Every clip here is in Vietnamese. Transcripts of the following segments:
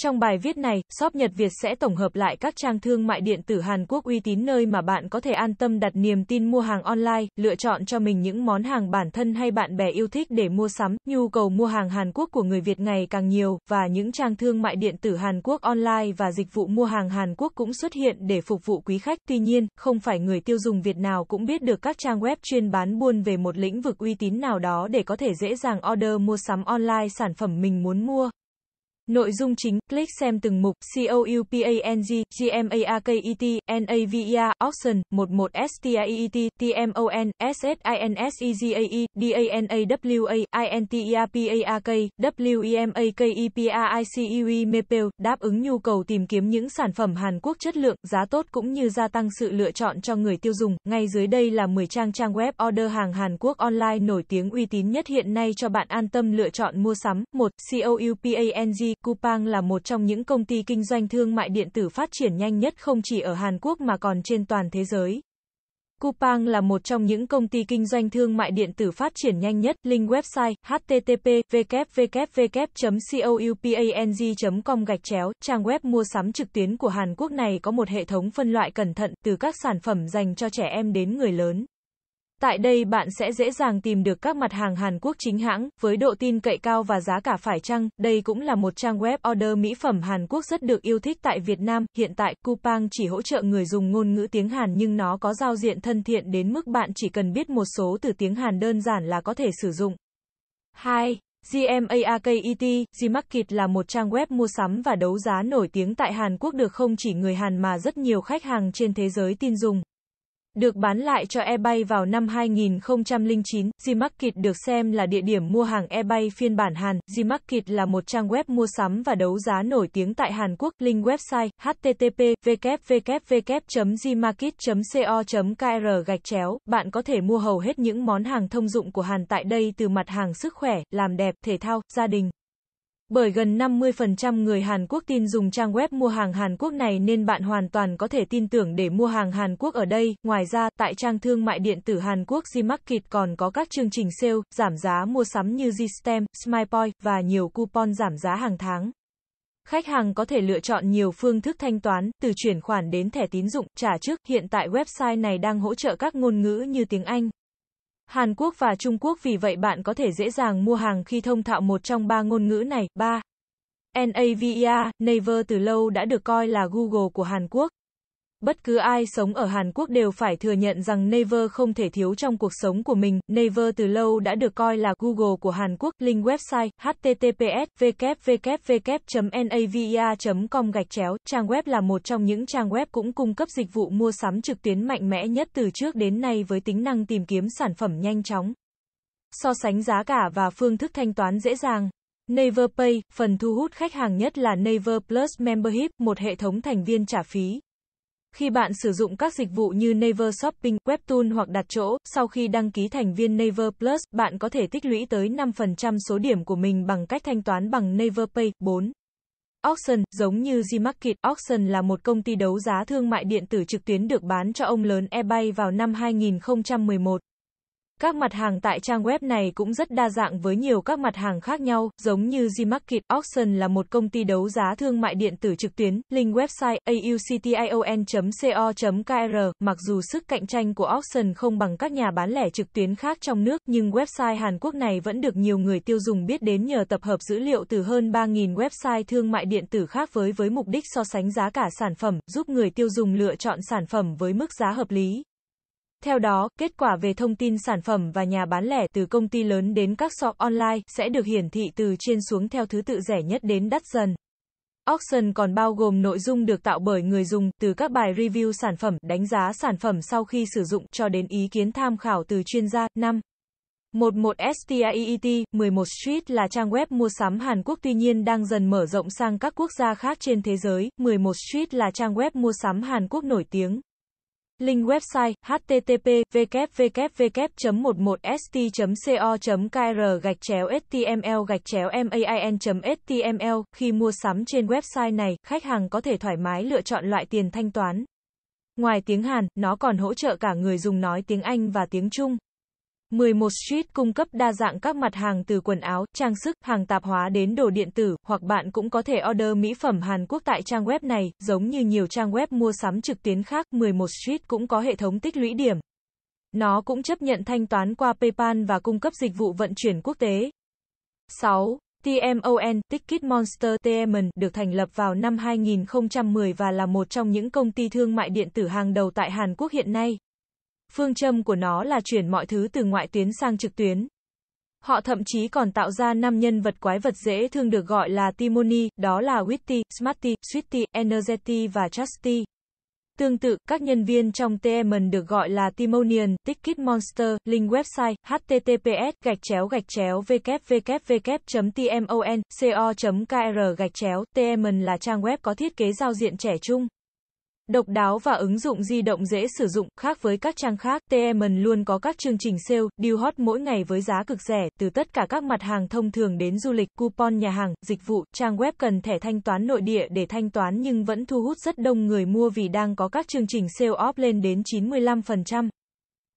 Trong bài viết này, shop Nhật Việt sẽ tổng hợp lại các trang thương mại điện tử Hàn Quốc uy tín nơi mà bạn có thể an tâm đặt niềm tin mua hàng online, lựa chọn cho mình những món hàng bản thân hay bạn bè yêu thích để mua sắm. Nhu cầu mua hàng Hàn Quốc của người Việt ngày càng nhiều, và những trang thương mại điện tử Hàn Quốc online và dịch vụ mua hàng Hàn Quốc cũng xuất hiện để phục vụ quý khách. Tuy nhiên, không phải người tiêu dùng Việt nào cũng biết được các trang web chuyên bán buôn về một lĩnh vực uy tín nào đó để có thể dễ dàng order mua sắm online sản phẩm mình muốn mua. Nội dung chính, click xem từng mục COUPANG, GMARKET, NAVER, Auction, 11 STIET, TMON, SSINSEGAE, DANAWA, INTERPARK, WEMAKEPAICEUE MEPEL, đáp ứng nhu cầu tìm kiếm những sản phẩm Hàn Quốc chất lượng, giá tốt cũng như gia tăng sự lựa chọn cho người tiêu dùng. Ngay dưới đây là 10 trang trang web order hàng Hàn Quốc online nổi tiếng uy tín nhất hiện nay cho bạn an tâm lựa chọn mua sắm. 1. COUPANG Coupang là một trong những công ty kinh doanh thương mại điện tử phát triển nhanh nhất không chỉ ở Hàn Quốc mà còn trên toàn thế giới. Coupang là một trong những công ty kinh doanh thương mại điện tử phát triển nhanh nhất. Link website http www coupang com gạch chéo trang web mua sắm trực tuyến của Hàn Quốc này có một hệ thống phân loại cẩn thận từ các sản phẩm dành cho trẻ em đến người lớn. Tại đây bạn sẽ dễ dàng tìm được các mặt hàng Hàn Quốc chính hãng, với độ tin cậy cao và giá cả phải chăng. Đây cũng là một trang web order mỹ phẩm Hàn Quốc rất được yêu thích tại Việt Nam. Hiện tại, Coupang chỉ hỗ trợ người dùng ngôn ngữ tiếng Hàn nhưng nó có giao diện thân thiện đến mức bạn chỉ cần biết một số từ tiếng Hàn đơn giản là có thể sử dụng. 2. GMARKET, Gmarket là một trang web mua sắm và đấu giá nổi tiếng tại Hàn Quốc được không chỉ người Hàn mà rất nhiều khách hàng trên thế giới tin dùng. Được bán lại cho eBay vào năm 2009, Gmarket được xem là địa điểm mua hàng eBay phiên bản Hàn. Gmarket là một trang web mua sắm và đấu giá nổi tiếng tại Hàn Quốc. Link website http www.gmarket.co.kr gạch chéo. Bạn có thể mua hầu hết những món hàng thông dụng của Hàn tại đây từ mặt hàng sức khỏe, làm đẹp, thể thao, gia đình. Bởi gần 50% người Hàn Quốc tin dùng trang web mua hàng Hàn Quốc này nên bạn hoàn toàn có thể tin tưởng để mua hàng Hàn Quốc ở đây. Ngoài ra, tại trang thương mại điện tử Hàn Quốc Gmarket còn có các chương trình sale, giảm giá mua sắm như Gstem, Smilepoint và nhiều coupon giảm giá hàng tháng. Khách hàng có thể lựa chọn nhiều phương thức thanh toán, từ chuyển khoản đến thẻ tín dụng, trả trước. Hiện tại website này đang hỗ trợ các ngôn ngữ như tiếng Anh, Hàn Quốc và Trung Quốc vì vậy bạn có thể dễ dàng mua hàng khi thông thạo một trong ba ngôn ngữ này. 3. NAVER, Naver từ lâu đã được coi là Google của Hàn Quốc. Bất cứ ai sống ở Hàn Quốc đều phải thừa nhận rằng Naver không thể thiếu trong cuộc sống của mình. Naver từ lâu đã được coi là Google của Hàn Quốc. Link website https www com gạch chéo. Trang web là một trong những trang web cũng cung cấp dịch vụ mua sắm trực tuyến mạnh mẽ nhất từ trước đến nay với tính năng tìm kiếm sản phẩm nhanh chóng. So sánh giá cả và phương thức thanh toán dễ dàng. Naver Pay, phần thu hút khách hàng nhất là Naver Plus Membership, một hệ thống thành viên trả phí. Khi bạn sử dụng các dịch vụ như Naver Shopping, Webtoon hoặc đặt chỗ, sau khi đăng ký thành viên Naver Plus, bạn có thể tích lũy tới 5% số điểm của mình bằng cách thanh toán bằng Naver Pay. 4. Auction, giống như Gmarket, Auction là một công ty đấu giá thương mại điện tử trực tuyến được bán cho ông lớn eBay vào năm 2011. Các mặt hàng tại trang web này cũng rất đa dạng với nhiều các mặt hàng khác nhau, giống như Gmarket Auction là một công ty đấu giá thương mại điện tử trực tuyến, link website auction.co.kr, mặc dù sức cạnh tranh của Auction không bằng các nhà bán lẻ trực tuyến khác trong nước, nhưng website Hàn Quốc này vẫn được nhiều người tiêu dùng biết đến nhờ tập hợp dữ liệu từ hơn 3.000 website thương mại điện tử khác với với mục đích so sánh giá cả sản phẩm, giúp người tiêu dùng lựa chọn sản phẩm với mức giá hợp lý. Theo đó, kết quả về thông tin sản phẩm và nhà bán lẻ từ công ty lớn đến các shop online sẽ được hiển thị từ trên xuống theo thứ tự rẻ nhất đến đắt dần. Auction còn bao gồm nội dung được tạo bởi người dùng, từ các bài review sản phẩm, đánh giá sản phẩm sau khi sử dụng, cho đến ý kiến tham khảo từ chuyên gia. 5. 11STIET, 11 Street là trang web mua sắm Hàn Quốc tuy nhiên đang dần mở rộng sang các quốc gia khác trên thế giới. 11 Street là trang web mua sắm Hàn Quốc nổi tiếng. Link website http www 11 st co kr gạch chéo html gạch chéo main html Khi mua sắm trên website này, khách hàng có thể thoải mái lựa chọn loại tiền thanh toán. Ngoài tiếng Hàn, nó còn hỗ trợ cả người dùng nói tiếng Anh và tiếng Trung. 11 Street cung cấp đa dạng các mặt hàng từ quần áo, trang sức, hàng tạp hóa đến đồ điện tử, hoặc bạn cũng có thể order mỹ phẩm Hàn Quốc tại trang web này, giống như nhiều trang web mua sắm trực tuyến khác, 11 Street cũng có hệ thống tích lũy điểm. Nó cũng chấp nhận thanh toán qua PayPal và cung cấp dịch vụ vận chuyển quốc tế. 6. TMON, Ticket Monster Tmon, được thành lập vào năm 2010 và là một trong những công ty thương mại điện tử hàng đầu tại Hàn Quốc hiện nay phương châm của nó là chuyển mọi thứ từ ngoại tuyến sang trực tuyến. Họ thậm chí còn tạo ra năm nhân vật quái vật dễ thương được gọi là Timoni, đó là Witty, Smarty, Sweetie, Energety và Chasty. Tương tự, các nhân viên trong TMN được gọi là Timonian, Ticket Monster, link website, https, gạch chéo gạch chéo www.tmon.co.kr gạch chéo, TMN là trang web có thiết kế giao diện trẻ trung. Độc đáo và ứng dụng di động dễ sử dụng, khác với các trang khác, TMN luôn có các chương trình sale, deal hot mỗi ngày với giá cực rẻ, từ tất cả các mặt hàng thông thường đến du lịch, coupon nhà hàng, dịch vụ, trang web cần thẻ thanh toán nội địa để thanh toán nhưng vẫn thu hút rất đông người mua vì đang có các chương trình sale off lên đến 95%.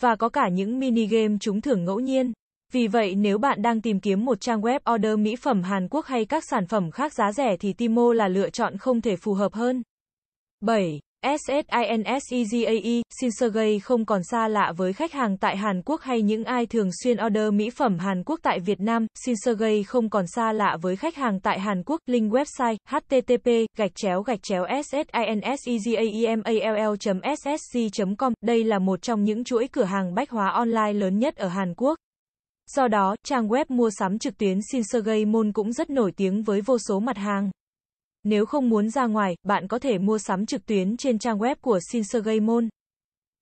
Và có cả những mini game trúng thưởng ngẫu nhiên. Vì vậy nếu bạn đang tìm kiếm một trang web order mỹ phẩm Hàn Quốc hay các sản phẩm khác giá rẻ thì Timo là lựa chọn không thể phù hợp hơn. 7. SSINSEGAE, xin không còn xa lạ với khách hàng tại Hàn Quốc hay những ai thường xuyên order mỹ phẩm Hàn Quốc tại Việt Nam, xin không còn xa lạ với khách hàng tại Hàn Quốc, link website http gạch chéo gạch chéo ssinsegamall.ssc.com, đây là một trong những chuỗi cửa hàng bách hóa online lớn nhất ở Hàn Quốc. Do đó, trang web mua sắm trực tuyến Sin Sergey cũng rất nổi tiếng với vô số mặt hàng. Nếu không muốn ra ngoài, bạn có thể mua sắm trực tuyến trên trang web của Shin Sergey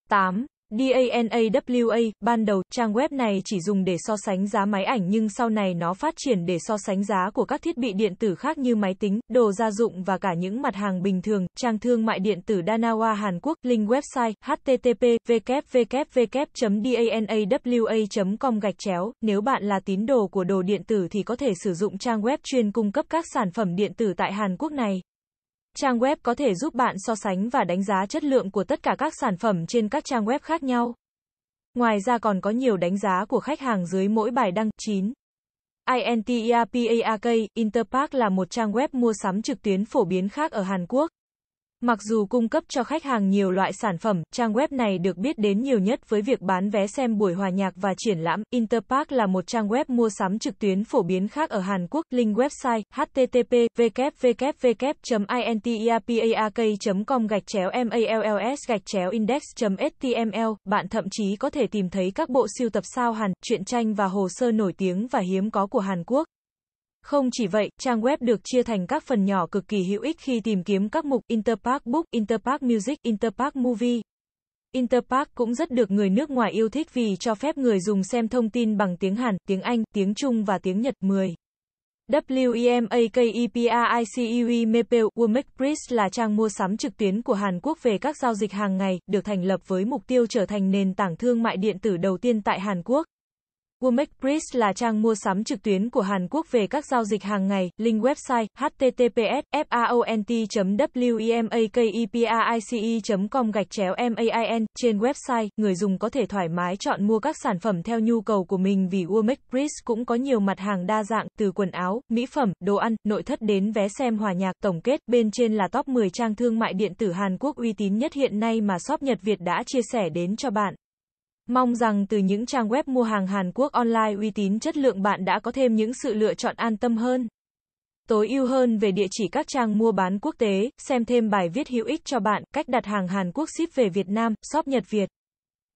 8. DANAWA, ban đầu, trang web này chỉ dùng để so sánh giá máy ảnh nhưng sau này nó phát triển để so sánh giá của các thiết bị điện tử khác như máy tính, đồ gia dụng và cả những mặt hàng bình thường. Trang thương mại điện tử Danawa Hàn Quốc, link website http www.danawa.com gạch chéo. Nếu bạn là tín đồ của đồ điện tử thì có thể sử dụng trang web chuyên cung cấp các sản phẩm điện tử tại Hàn Quốc này. Trang web có thể giúp bạn so sánh và đánh giá chất lượng của tất cả các sản phẩm trên các trang web khác nhau. Ngoài ra còn có nhiều đánh giá của khách hàng dưới mỗi bài đăng. 9. Interpark, Interpark là một trang web mua sắm trực tuyến phổ biến khác ở Hàn Quốc. Mặc dù cung cấp cho khách hàng nhiều loại sản phẩm, trang web này được biết đến nhiều nhất với việc bán vé xem buổi hòa nhạc và triển lãm. Interpark là một trang web mua sắm trực tuyến phổ biến khác ở Hàn Quốc. Link website http www com gạch chéo malls gạch chéo index.html. Bạn thậm chí có thể tìm thấy các bộ siêu tập sao Hàn, truyện tranh và hồ sơ nổi tiếng và hiếm có của Hàn Quốc. Không chỉ vậy, trang web được chia thành các phần nhỏ cực kỳ hữu ích khi tìm kiếm các mục Interpark Book, Interpark Music, Interpark Movie. Interpark cũng rất được người nước ngoài yêu thích vì cho phép người dùng xem thông tin bằng tiếng Hàn, tiếng Anh, tiếng Trung và tiếng Nhật 10. WEMAKEPAICEUE Mepeu e, Womek Price là trang mua sắm trực tuyến của Hàn Quốc về các giao dịch hàng ngày, được thành lập với mục tiêu trở thành nền tảng thương mại điện tử đầu tiên tại Hàn Quốc. WorldMakePris là trang mua sắm trực tuyến của Hàn Quốc về các giao dịch hàng ngày, link website https font e e e com gạch chéo MAIN. Trên website, người dùng có thể thoải mái chọn mua các sản phẩm theo nhu cầu của mình vì WorldMakePris cũng có nhiều mặt hàng đa dạng, từ quần áo, mỹ phẩm, đồ ăn, nội thất đến vé xem hòa nhạc. Tổng kết, bên trên là top 10 trang thương mại điện tử Hàn Quốc uy tín nhất hiện nay mà shop Nhật Việt đã chia sẻ đến cho bạn. Mong rằng từ những trang web mua hàng Hàn Quốc online uy tín chất lượng bạn đã có thêm những sự lựa chọn an tâm hơn. Tối ưu hơn về địa chỉ các trang mua bán quốc tế, xem thêm bài viết hữu ích cho bạn, cách đặt hàng Hàn Quốc ship về Việt Nam, shop Nhật Việt.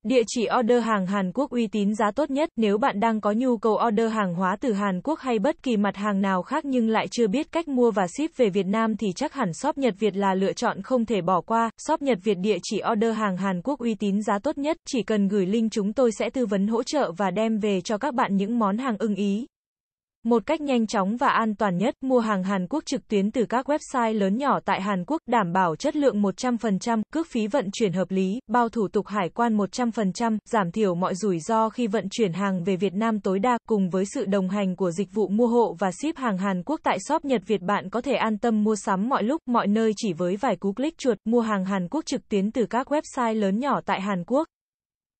Địa chỉ order hàng Hàn Quốc uy tín giá tốt nhất, nếu bạn đang có nhu cầu order hàng hóa từ Hàn Quốc hay bất kỳ mặt hàng nào khác nhưng lại chưa biết cách mua và ship về Việt Nam thì chắc hẳn shop Nhật Việt là lựa chọn không thể bỏ qua. Shop Nhật Việt địa chỉ order hàng Hàn Quốc uy tín giá tốt nhất, chỉ cần gửi link chúng tôi sẽ tư vấn hỗ trợ và đem về cho các bạn những món hàng ưng ý. Một cách nhanh chóng và an toàn nhất, mua hàng Hàn Quốc trực tuyến từ các website lớn nhỏ tại Hàn Quốc, đảm bảo chất lượng 100%, cước phí vận chuyển hợp lý, bao thủ tục hải quan 100%, giảm thiểu mọi rủi ro khi vận chuyển hàng về Việt Nam tối đa, cùng với sự đồng hành của dịch vụ mua hộ và ship hàng Hàn Quốc tại shop Nhật Việt bạn có thể an tâm mua sắm mọi lúc, mọi nơi chỉ với vài cú click chuột, mua hàng Hàn Quốc trực tuyến từ các website lớn nhỏ tại Hàn Quốc.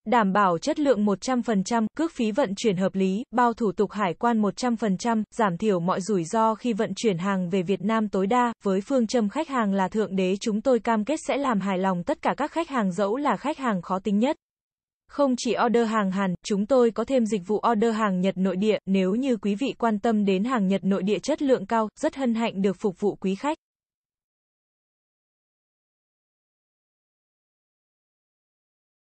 Đảm bảo chất lượng 100%, cước phí vận chuyển hợp lý, bao thủ tục hải quan 100%, giảm thiểu mọi rủi ro khi vận chuyển hàng về Việt Nam tối đa. Với phương châm khách hàng là thượng đế chúng tôi cam kết sẽ làm hài lòng tất cả các khách hàng dẫu là khách hàng khó tính nhất. Không chỉ order hàng Hàn, chúng tôi có thêm dịch vụ order hàng Nhật nội địa, nếu như quý vị quan tâm đến hàng Nhật nội địa chất lượng cao, rất hân hạnh được phục vụ quý khách.